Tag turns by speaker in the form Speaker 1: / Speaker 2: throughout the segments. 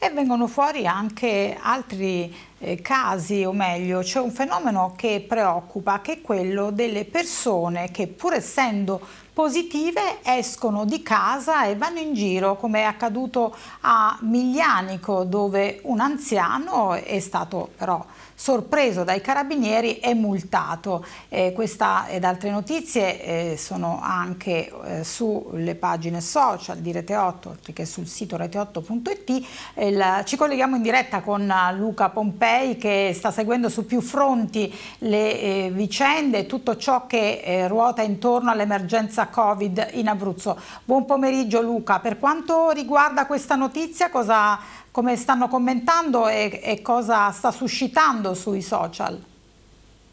Speaker 1: e vengono fuori anche altri eh, casi, o meglio, c'è un fenomeno che preoccupa, che è quello delle persone che pur essendo positive escono di casa e vanno in giro, come è accaduto a Miglianico, dove un anziano è stato però sorpreso dai carabinieri e multato. Eh, questa ed altre notizie eh, sono anche eh, sulle pagine social di Rete 8, oltre che sul sito rete8.it. Il, ci colleghiamo in diretta con eh, Luca Pompei che sta seguendo su più fronti le eh, vicende e tutto ciò che eh, ruota intorno all'emergenza Covid in Abruzzo. Buon pomeriggio Luca, per quanto riguarda questa notizia cosa, come stanno commentando e, e cosa sta suscitando sui social?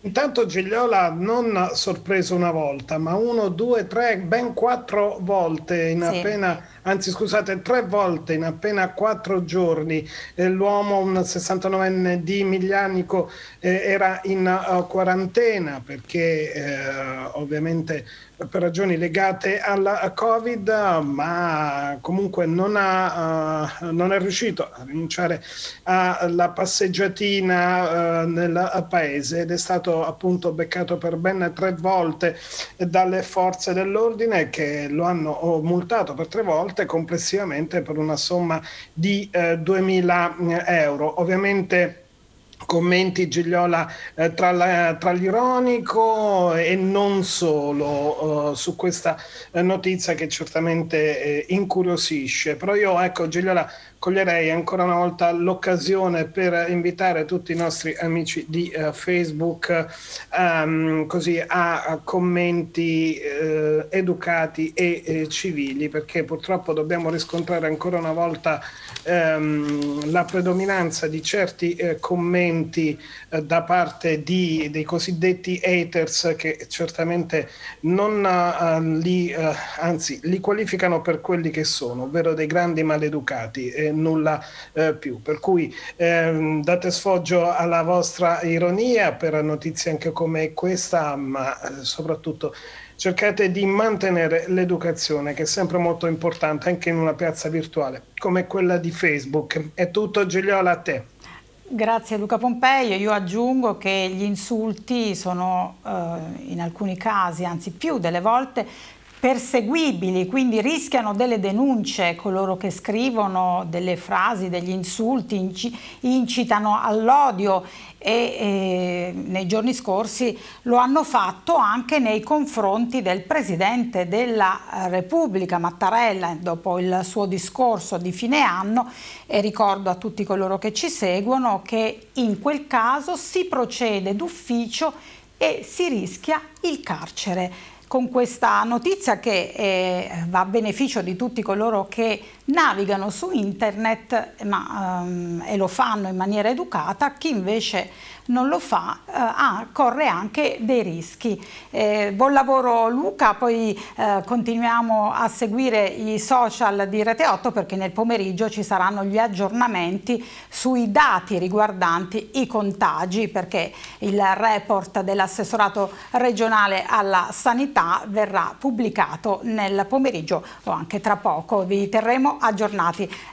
Speaker 2: Intanto Gigliola non sorpreso una volta, ma uno, due, tre, ben quattro volte in sì. appena, anzi scusate, tre volte in appena quattro giorni. Eh, l'uomo, un 69enne di Miglianico, eh, era in eh, quarantena perché eh, ovviamente per ragioni legate alla Covid, ma comunque non, ha, uh, non è riuscito a rinunciare alla passeggiatina uh, nel paese ed è stato appunto beccato per ben tre volte dalle forze dell'ordine che lo hanno multato per tre volte complessivamente per una somma di uh, eh, 2.000 euro. Ovviamente Commenti Gigliola eh, tra, la, tra, l'ironico e non solo eh, su questa eh, notizia che certamente eh, incuriosisce. Però io, ecco Gigliola, coglierei ancora una volta l'occasione per invitare tutti i nostri amici di uh, Facebook um, così a, a commenti eh, educati e eh, civili perché purtroppo dobbiamo riscontrare ancora una volta ehm, la predominanza di certi eh, commenti eh, da parte di, dei cosiddetti haters che certamente non eh, li, anzi, li qualificano per quelli che sono, ovvero dei grandi maleducati nulla eh, più. Per cui ehm, date sfoggio alla vostra ironia per notizie anche come questa, ma eh, soprattutto cercate di mantenere l'educazione che è sempre molto importante anche in una piazza virtuale come quella di Facebook. È tutto Gigliola a te.
Speaker 1: Grazie Luca Pompeio, io aggiungo che gli insulti sono eh, in alcuni casi, anzi più delle volte, perseguibili, quindi rischiano delle denunce coloro che scrivono delle frasi, degli insulti, inci incitano all'odio e, e, nei giorni scorsi lo hanno fatto anche nei confronti del Presidente della Repubblica Mattarella dopo il suo discorso di fine anno e ricordo a tutti coloro che ci seguono che in quel caso si procede d'ufficio e si rischia il carcere con questa notizia che eh, va a beneficio di tutti coloro che navigano su internet ma, um, e lo fanno in maniera educata, chi invece non lo fa eh, ah, corre anche dei rischi. Eh, buon lavoro Luca, poi eh, continuiamo a seguire i social di Rete 8 perché nel pomeriggio ci saranno gli aggiornamenti sui dati riguardanti i contagi perché il report dell'assessorato regionale alla sanità sanità verrà pubblicato nel pomeriggio o anche tra poco. Vi terremo aggiornati.